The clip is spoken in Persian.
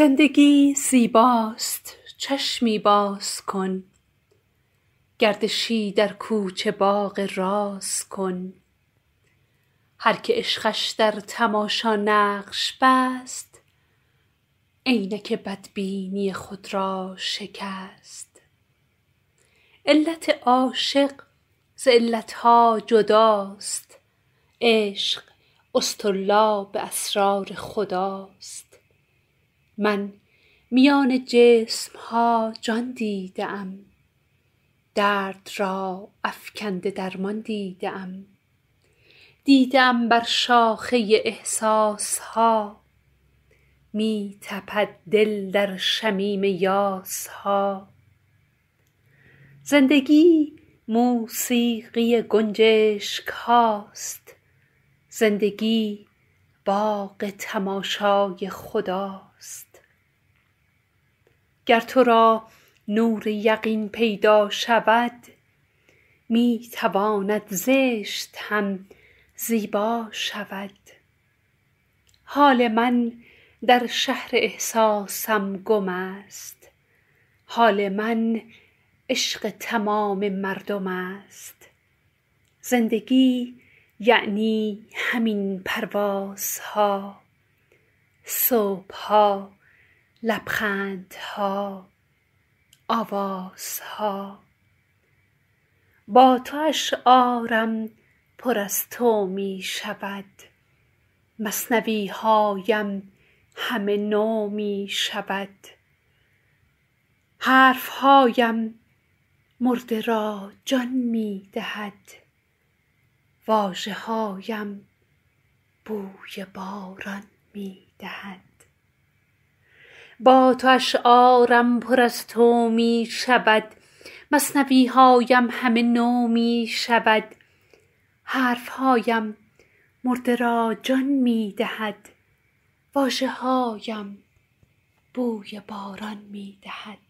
زندگی زیباست چشمی باز کن گردشی در کوچه باغ راز کن هر که عشقش در تماشا نقش بست عینک بدبینی خود را شکست علت عاشق ز علتها جداست عشق به اسرار خداست من میان جسم ها جان دیدم، درد را افکند درمان دیدم. دیدم بر شاخه احساس ها می تپد دل در شمیم یاس ها زندگی موسیقی گنجشک هاست زندگی باغ تماشای خداست گر تو را نور یقین پیدا شود می تواند زشت هم زیبا شود حال من در شهر احساسم گم است حال من عشق تمام مردم است زندگی یعنی همین پروازها صبحها لبخندها آوازها با تو اشعارم پر از تو می شود مثنوی هایم همه نو می شود حرف هایم مرده را جان می دهد واژه هایم بوی باران می دهد با تو اشعارم پر از تو می شود مصنوی هایم همه نو می شود حرف هایم مرده را جان می دهد واژه هایم بوی باران می دهد